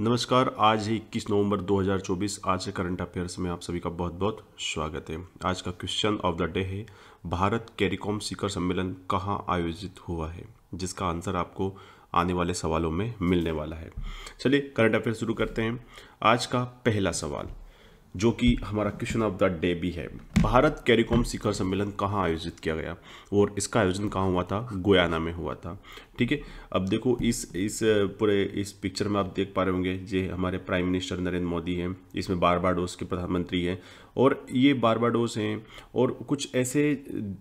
नमस्कार आज ही इक्कीस नवंबर 2024 आज के करंट अफेयर्स में आप सभी का बहुत बहुत स्वागत है आज का क्वेश्चन ऑफ द डे है भारत कैरिकॉम शिखर सम्मेलन कहाँ आयोजित हुआ है जिसका आंसर आपको आने वाले सवालों में मिलने वाला है चलिए करंट अफेयर शुरू करते हैं आज का पहला सवाल जो कि हमारा क्वेश्चन ऑफ द डे भी है भारत कैरिकॉम शिखर सम्मेलन कहाँ आयोजित किया गया और इसका आयोजन कहाँ हुआ था गोयाना में हुआ था ठीक है अब देखो इस इस पूरे इस पिक्चर में आप देख पा रहे होंगे ये हमारे प्राइम मिनिस्टर नरेंद्र मोदी हैं इसमें बारबाडोस के प्रधानमंत्री हैं और ये बारबाडोस हैं और कुछ ऐसे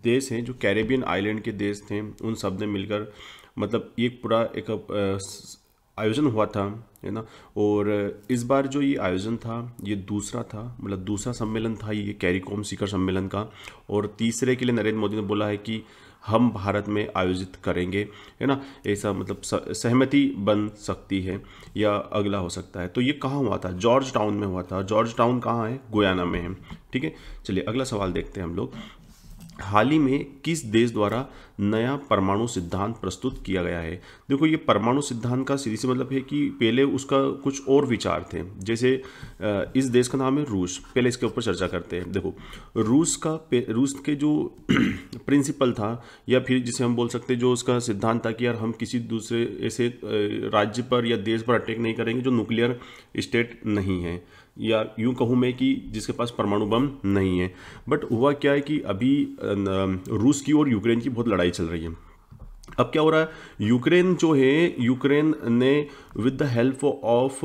देश हैं जो कैरेबियन आइलैंड के देश थे उन सब ने मिलकर मतलब एक पूरा एक आयोजन हुआ था है ना और इस बार जो ये आयोजन था ये दूसरा था मतलब दूसरा सम्मेलन था ये कैरीकॉम शिखर सम्मेलन का और तीसरे के लिए नरेंद्र मोदी ने बोला है कि हम भारत में आयोजित करेंगे है ना ऐसा मतलब सहमति बन सकती है या अगला हो सकता है तो ये कहाँ हुआ था जॉर्ज टाउन में हुआ था जॉर्ज टाउन कहाँ है गोयाना में है ठीक है चलिए अगला सवाल देखते हैं हम लोग हाल ही में किस देश द्वारा नया परमाणु सिद्धांत प्रस्तुत किया गया है देखो ये परमाणु सिद्धांत का सीधी से मतलब है कि पहले उसका कुछ और विचार थे जैसे इस देश का नाम है रूस पहले इसके ऊपर चर्चा करते हैं देखो रूस का रूस के जो प्रिंसिपल था या फिर जिसे हम बोल सकते जो उसका सिद्धांत था कि यार हम किसी दूसरे ऐसे राज्य पर या देश पर अटैक नहीं करेंगे जो न्यूक्लियर स्टेट नहीं है या यूँ कहूँ मैं कि जिसके पास परमाणु बम नहीं है बट हुआ क्या है कि अभी रूस की और यूक्रेन की बहुत लड़ाई चल रही है अब क्या हो रहा है यूक्रेन जो है यूक्रेन ने with the help of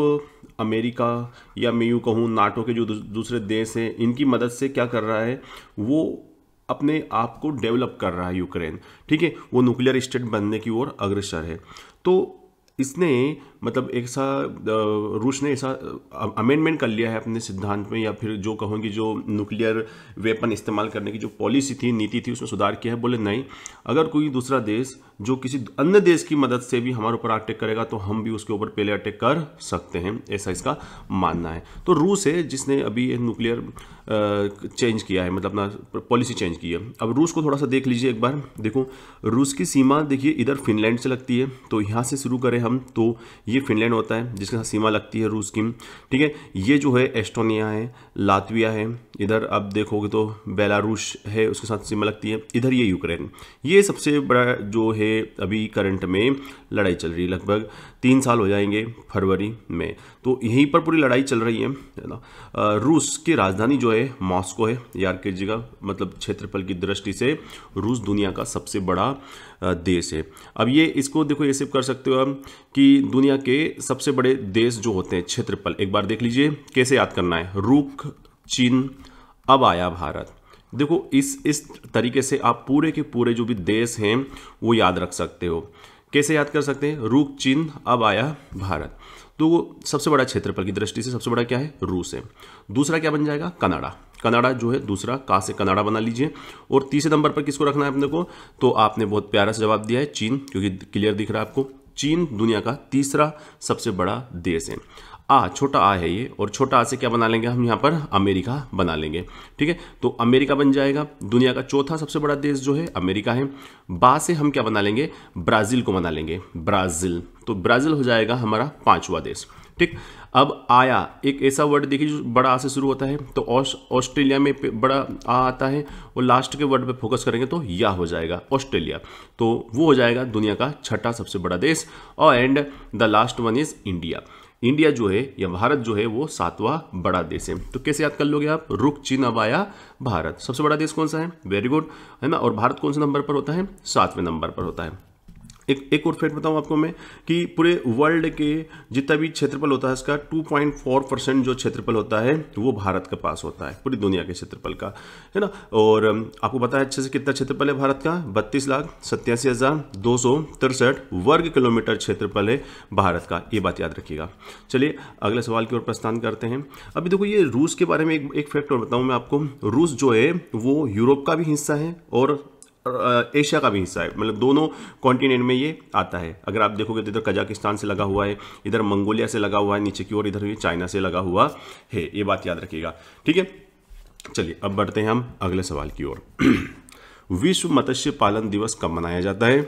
America या मैं यूँ कहूँ नाटो के जो दूसरे देश हैं इनकी मदद से क्या कर रहा है वो अपने आप को डेवलप कर रहा है यूक्रेन ठीक है वो न्यूक्लियर स्टेट बनने की ओर अग्रसर है तो इसने मतलब एक सा रूस ने ऐसा अमेंडमेंट कर लिया है अपने सिद्धांत में या फिर जो कहोगे जो न्यूक्लियर वेपन इस्तेमाल करने की जो पॉलिसी थी नीति थी उसमें सुधार किया है बोले नहीं अगर कोई दूसरा देश जो किसी अन्य देश की मदद से भी हमारे ऊपर अटैक करेगा तो हम भी उसके ऊपर पहले अटैक कर सकते हैं ऐसा इसका मानना है तो रूस है जिसने अभी न्यूक्लियर चेंज किया है मतलब अपना पॉलिसी चेंज की है अब रूस को थोड़ा सा देख लीजिए एक बार देखो रूस की सीमा देखिए इधर फिनलैंड से लगती है तो यहाँ से शुरू करें हम हम तो ये फिनलैंड होता है जिसके साथ सीमा लगती है रूस की ठीक है ये जो है एस्टोनिया है लातविया है इधर आप देखोगे तो बेलारूस है उसके साथ सीमा लगती है इधर ये यूक्रेन ये सबसे बड़ा जो है अभी करंट में लड़ाई चल रही है लगभग तीन साल हो जाएंगे फरवरी में तो यहीं पर पूरी लड़ाई चल रही है ना रूस की राजधानी जो है मॉस्को है यार जगह मतलब क्षेत्रफल की दृष्टि से रूस दुनिया का सबसे बड़ा देश है अब ये इसको देखो ये सिर्फ कर सकते हो आप कि दुनिया के सबसे बड़े देश जो होते हैं क्षेत्रफल एक बार देख लीजिए कैसे याद करना है रूख चीन अब आया भारत देखो इस इस तरीके से आप पूरे के पूरे जो भी देश हैं वो याद रख सकते हो कैसे याद कर सकते हैं रूक चीन अब आया भारत तो वो सबसे बड़ा क्षेत्रफल की दृष्टि से सबसे बड़ा क्या है रूस है दूसरा क्या बन जाएगा कनाडा कनाडा जो है दूसरा कहा से कनाडा बना लीजिए और तीसरे नंबर पर किसको रखना है अपने को तो आपने बहुत प्यारा सा जवाब दिया है चीन क्योंकि क्लियर दिख रहा है आपको चीन दुनिया का तीसरा सबसे बड़ा देश है आ छोटा आ है ये और छोटा आ से क्या बना लेंगे हम यहाँ पर अमेरिका बना लेंगे ठीक है तो अमेरिका बन जाएगा दुनिया का चौथा सबसे बड़ा देश जो है अमेरिका है बा से हम क्या बना लेंगे ब्राज़ील को बना लेंगे ब्राज़ील तो ब्राज़ील हो जाएगा हमारा पाँचवा देश ठीक अब आया एक ऐसा वर्ड देखिए जो बड़ा आ से शुरू होता है तो ऑस्ट्रेलिया में बड़ा आ आता है और लास्ट के वर्ड पे फोकस करेंगे तो या हो जाएगा ऑस्ट्रेलिया तो वो हो जाएगा दुनिया का छठा सबसे बड़ा देश और and the last one is India India जो है या भारत जो है वो सातवा बड़ा देश है तो कैसे याद कर लोगे आप रुक चीन अब आया भारत सबसे बड़ा देश कौन सा है वेरी गुड है ना और भारत कौन से नंबर पर होता है सातवें नंबर पर होता है एक एक और फैक्ट बताऊँ आपको मैं कि पूरे वर्ल्ड के जितना भी क्षेत्रफल होता है इसका 2.4 परसेंट जो क्षेत्रफल होता है वो भारत के पास होता है पूरी दुनिया के क्षेत्रफल का है ना और आपको बताया अच्छे से कितना क्षेत्रफल है भारत का बत्तीस लाख सत्यासी हज़ार दो सौ तिरसठ वर्ग किलोमीटर क्षेत्रफल है भारत का ये बात याद रखिएगा चलिए अगले सवाल की ओर प्रस्थान करते हैं अभी देखो ये रूस के बारे में एक, एक फैक्ट और बताऊँ मैं आपको रूस जो है वो यूरोप का भी हिस्सा है और एशिया का भी हिस्सा है मतलब दोनों कॉन्टिनेंट में ये आता है अगर आप देखोगे तो इधर कजाकिस्तान से लगा हुआ है इधर मंगोलिया से लगा हुआ है नीचे की ओर इधर भी चाइना से लगा हुआ है ये बात याद रखिएगा ठीक है चलिए अब बढ़ते हैं हम अगले सवाल की ओर विश्व मत्स्य पालन दिवस कब मनाया जाता है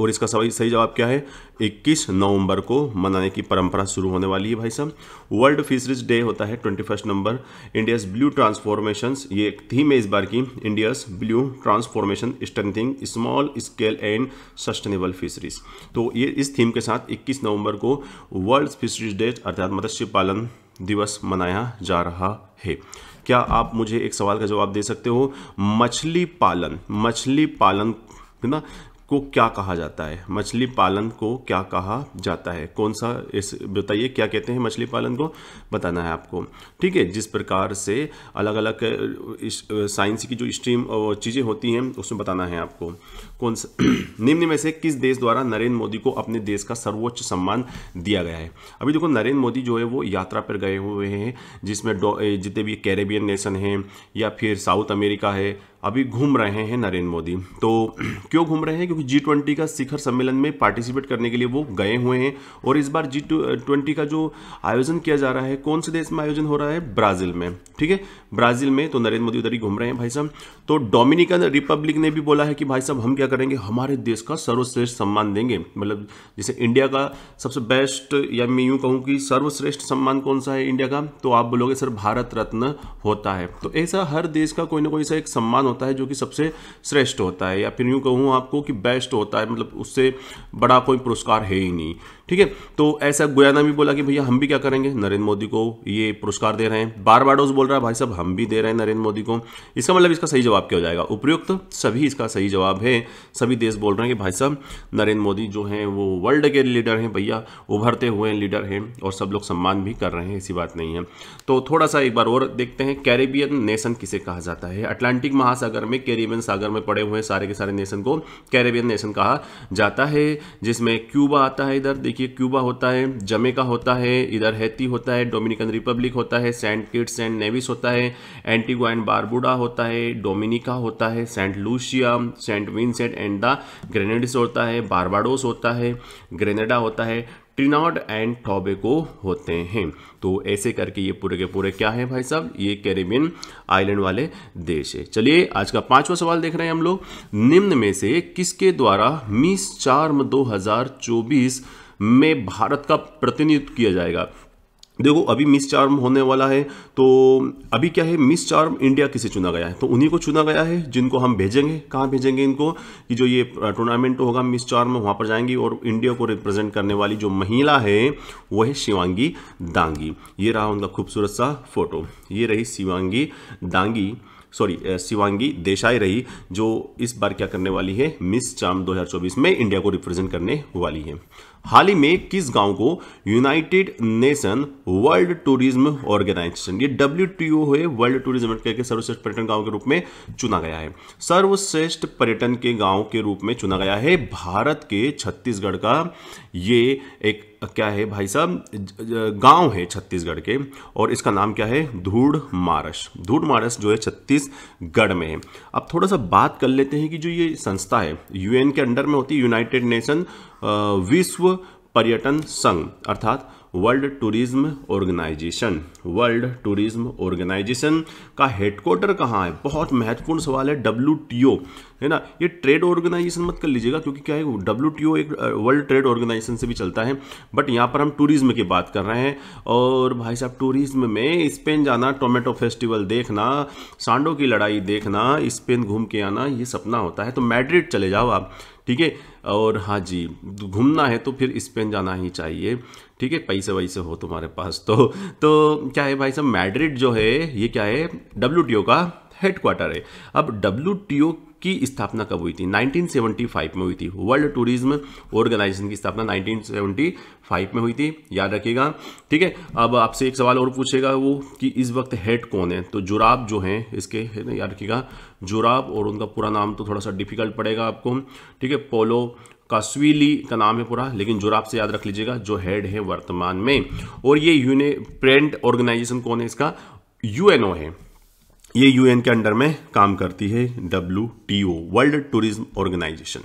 और इसका सही सही जवाब क्या है 21 नवंबर को मनाने की परंपरा शुरू होने वाली है भाई साहब वर्ल्ड फिशरीज डे होता है 21 नंबर इंडियाज ब्लू ट्रांसफॉर्मेशन ये एक थीम है इस बार की India's blue transformation strengthening small scale and sustainable fisheries तो ये इस थीम के साथ 21 नवंबर को वर्ल्ड फिशरीज डे अर्थात मत्स्य पालन दिवस मनाया जा रहा है क्या आप मुझे एक सवाल का जवाब दे सकते हो मछली पालन मछली पालन है ना को क्या कहा जाता है मछली पालन को क्या कहा जाता है कौन सा इस बताइए क्या कहते हैं मछली पालन को बताना है आपको ठीक है जिस प्रकार से अलग अलग साइंस की जो स्ट्रीम चीज़ें होती हैं उसमें बताना है आपको कौन सा निम्न में से किस देश द्वारा नरेंद्र मोदी को अपने देश का सर्वोच्च सम्मान दिया गया है अभी देखो नरेंद्र मोदी जो है वो यात्रा पर गए हुए हैं जिसमें जितने भी कैरेबियन नेशन हैं या फिर साउथ अमेरिका है अभी घूम रहे हैं नरेंद्र मोदी तो क्यों घूम रहे हैं क्योंकि जी ट्वेंटी का शिखर सम्मेलन में पार्टिसिपेट करने के लिए वो गए हुए हैं और इस बार जी ट्वेंटी का जो आयोजन किया जा रहा है कौन से देश में आयोजन हो रहा है ब्राज़ील में ठीक है ब्राज़ील में तो नरेंद्र मोदी उधर ही घूम रहे हैं भाई साहब तो डोमिनिकन रिपब्लिक ने भी बोला है कि भाई साहब हम क्या करेंगे हमारे देश का सर्वश्रेष्ठ सम्मान देंगे मतलब जैसे इंडिया का सबसे बेस्ट या मैं यूँ कहूँ कि सर्वश्रेष्ठ सम्मान कौन सा है इंडिया का तो आप बोलोगे सर भारत रत्न होता है तो ऐसा हर देश का कोई ना कोई सा एक सम्मान होता है जो कि सबसे श्रेष्ठ होता है या फिर यूँ कहूँ आपको कि बेस्ट होता है मतलब उससे बड़ा कोई पुरस्कार है ही नहीं ठीक है तो ऐसा गुयाना भी बोला कि भैया हम भी क्या करेंगे नरेंद्र मोदी को ये पुरस्कार दे रहे हैं बार बारडोस बोल रहा है भाई साहब हम भी दे रहे हैं नरेंद्र मोदी को इसका मतलब इसका सही जवाब क्या हो जाएगा उपयुक्त सभी इसका सही जवाब है सभी देश बोल रहे हैं कि भाई साहब नरेंद्र मोदी जो हैं वो वर्ल्ड के लीडर हैं भैया उभरते हुए लीडर हैं और सब लोग सम्मान भी कर रहे हैं ऐसी बात नहीं है तो थोड़ा सा एक बार और देखते हैं कैरेबियन नेशन किसे कहा जाता है अटलांटिक महासागर सागर में कैरेबियन सागर में पड़े हुए सारे के सारे नेशन को कैरेबियन नेशन कहा जाता है जिसमें क्यूबा आता है इधर देखिए क्यूबा होता है जमेका होता है इधर हैती होता है डोमिनिकन रिपब्लिक होता है सेंट किट्स एंड नेविस होता है एंटीगुआ एंड बारबुडा होता है डोमिनिका होता है Saint Lucia Saint Vincent and the Grenadines होता है बारबाडोस होता है ग्रेनेडा होता है ट्रिनॉड एंड टॉबेको होते हैं तो ऐसे करके ये पूरे के पूरे क्या है भाई साहब ये कैरेबियन आइलैंड वाले देश है चलिए आज का पांचवा सवाल देख रहे हैं हम लोग निम्न में से किसके द्वारा मिस चार्म 2024 में भारत का प्रतिनिधित्व किया जाएगा देखो अभी मिस चार्म होने वाला है तो अभी क्या है मिस चार्म इंडिया किसे चुना गया है तो उन्हीं को चुना गया है जिनको हम भेजेंगे कहाँ भेजेंगे इनको कि जो ये टूर्नामेंट होगा मिस चार्म वहाँ पर जाएंगी और इंडिया को रिप्रेजेंट करने वाली जो महिला है वो है शिवांगी दांगी ये रहा उनका खूबसूरत सा फोटो ये रही शिवांगी दांगी सॉरी शिवांगी देसाई रही जो इस बार क्या करने वाली है मिस चाम 2024 में इंडिया को रिप्रेजेंट करने वाली है हाल ही में किस गांव को United Nation World Tourism Organisation ये डब्ल्यू टी ओ है वर्ल्ड टूरिज्म के सर्वश्रेष्ठ पर्यटन गांव के रूप में चुना गया है सर्वश्रेष्ठ पर्यटन के गांव के रूप में चुना गया है भारत के छत्तीसगढ़ का ये एक क्या है भाई साहब गांव है छत्तीसगढ़ के और इसका नाम क्या है धूड़ मारस धूड़ मारस जो है छत्तीसगढ़ में है अब थोड़ा सा बात कर लेते हैं कि जो ये संस्था है यूएन के अंडर में होती है यूनाइटेड नेशन विश्व पर्यटन संघ अर्थात World Tourism Organisation World Tourism Organisation का हेडक्वार्टर कहाँ है बहुत महत्वपूर्ण सवाल है डब्ल्यू है ना ये ट्रेड ऑर्गेनाइजेशन मत कर लीजिएगा क्योंकि क्या है डब्ल्यू एक वर्ल्ड ट्रेड ऑर्गेनाइजेशन से भी चलता है बट यहाँ पर हम टूरिज्म की बात कर रहे हैं और भाई साहब टूरिज्म में स्पेन जाना टोमेटो फेस्टिवल देखना सांडो की लड़ाई देखना स्पेन घूम के आना ये सपना होता है तो मैड्रिड चले जाओ आप ठीक है और हाँ जी घूमना है तो फिर स्पेन जाना ही चाहिए ठीक है पैसे वैसे हो तुम्हारे पास तो तो क्या है भाई साहब मैड्रिड जो है ये क्या है डब्ल्यू का हेडक्वार्टर है अब डब्ल्यू की स्थापना कब हुई थी 1975 में हुई थी वर्ल्ड टूरिज्म ऑर्गेनाइजेशन की स्थापना 1975 में हुई थी याद रखिएगा ठीक है अब आपसे एक सवाल और पूछेगा वो कि इस वक्त हेड कौन है तो जुराब जो हैं इसके है ना याद रखिएगा जुराब और उनका पूरा नाम तो थोड़ा सा डिफिकल्ट पड़ेगा आपको ठीक है पोलो कास्वीली का नाम है पूरा लेकिन जुराब से याद रख लीजिएगा जो हेड है वर्तमान में और ये यूने प्रेंट ऑर्गेनाइजेशन कौन है इसका यूएनओ है ये यूएन के अंडर में काम करती है W T O World Tourism Organisation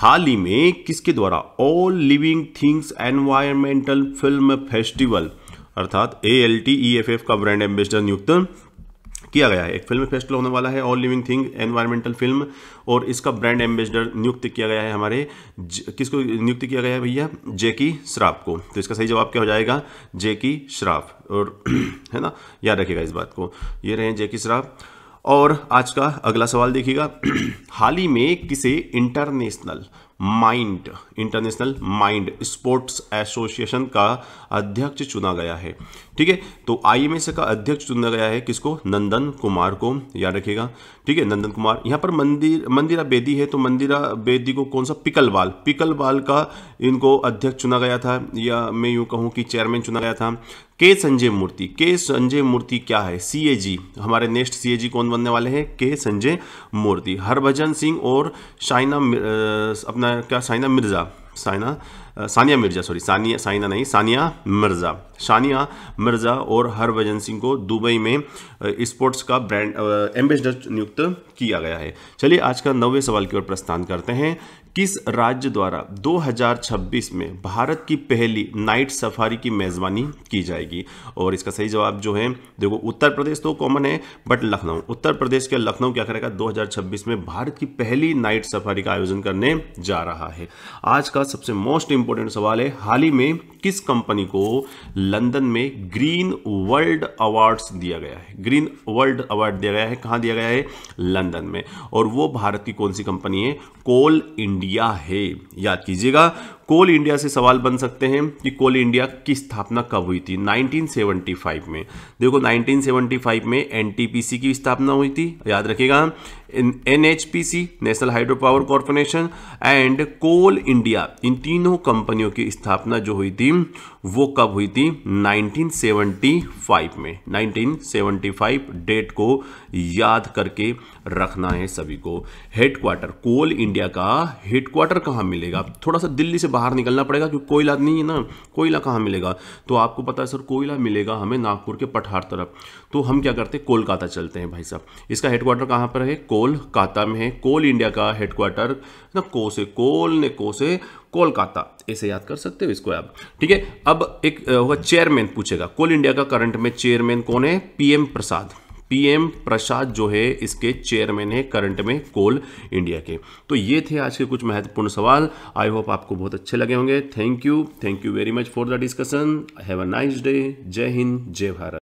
हाल ही में किसके द्वारा All Living Things Environmental Film Festival अर्थात A L T E F F का ब्रांड एम्बेसडर नियुक्त किया गया है एक फिल्म फेस्टिवल होने वाला है All Living Thing Environmental Film और इसका ब्रांड एम्बेसडर नियुक्त किया गया है हमारे किसको नियुक्त किया गया है भैया जेकी श्राफ को तो इसका सही जवाब क्या हो जाएगा जेकी श्राफ और है ना याद रखिएगा इस बात को ये रहे जेकी श्राफ और आज का अगला सवाल देखिएगा हाल ही में किसे International Mind International Mind Sports Association का अध्यक्ष चुना गया है ठीक है तो आईएमएस का अध्यक्ष चुना गया है किसको नंदन कुमार को याद रखिएगा ठीक है नंदन कुमार यहां पर मंदिर मंदिरा बेदी है तो मंदिरा बेदी को कौन सा पिकलवाल पिकलवाल का इनको अध्यक्ष चुना गया था या मैं यूं कहूं कि चेयरमैन चुना गया था के संजय मूर्ति के संजय मूर्ति क्या है सीएजी हमारे नेक्स्ट सीएजी कौन बनने वाले हैं के संजय मूर्ति हरभजन सिंह और शाइना अपना ना क्या साइना मिर्ज़ा साइना सानिया मिर्ज़ा सॉरी सानिया साइना नहीं सानिया मिर्ज़ा सानिया मिर्ज़ा और हरभजन सिंह को दुबई में स्पोर्ट्स का ब्रांड एम्बेसडर नियुक्त किया गया है चलिए आज का नवे सवाल की ओर प्रस्थान करते हैं किस राज्य द्वारा 2026 में भारत की पहली नाइट सफारी की मेज़बानी की जाएगी और इसका सही जवाब जो है देखो उत्तर प्रदेश तो कॉमन है बट लखनऊ उत्तर प्रदेश के लखनऊ क्या करेगा 2026 में भारत की पहली नाइट सफारी का आयोजन करने जा रहा है आज का सबसे मोस्ट इंपॉर्टेंट सवाल है हाल ही में किस कंपनी को लंदन में ग्रीन वर्ल्ड अवार्ड दिया गया है ग्रीन वर्ल्ड अवार्ड दिया गया है कहां दिया गया है लंदन में और वो भारत की कौन सी कंपनी है कोल इंडिया दिया है याद कीजिएगा कोल इंडिया से सवाल बन सकते हैं कि कोल इंडिया की स्थापना कब हुई थी 1975 में देखो 1975 में एनटीपीसी की स्थापना हुई थी याद रखिएगा N National Hydro Power Corporation and Coal India इन तीनों कंपनियों की स्थापना जो हुई थी वो कब हुई थी 1975 में 1975 डेट को याद करके रखना है सभी को हेडक्वार्टर कोल इंडिया का हेडक्वार्टर कहाँ मिलेगा थोड़ा सा दिल्ली से बाहर निकलना पड़ेगा क्योंकि कोयला नहीं है ना कोयला कहाँ मिलेगा तो आपको पता है सर कोयला मिलेगा हमें नागपुर के पठार तरफ तो हम क्या करते हैं कोलकाता चलते हैं भाई साहब इसका हेडक्वार्टर कहाँ पर है कोलकाता में है कोल इंडिया का हेडक्वार्टर ना को से कोल ने को से कोलकाता ऐसे याद कर सकते हो इसको आप ठीक है अब एक होगा चेयरमैन पूछेगा कोल इंडिया का करंट में चेयरमैन कौन है पीएम प्रसाद पीएम प्रसाद जो है इसके चेयरमैन है करंट में कोल इंडिया के तो ये थे आज के कुछ महत्वपूर्ण सवाल आई होप आपको बहुत अच्छे लगे होंगे thank you thank you very much for the discussion have a nice day जय हिंद जय भारत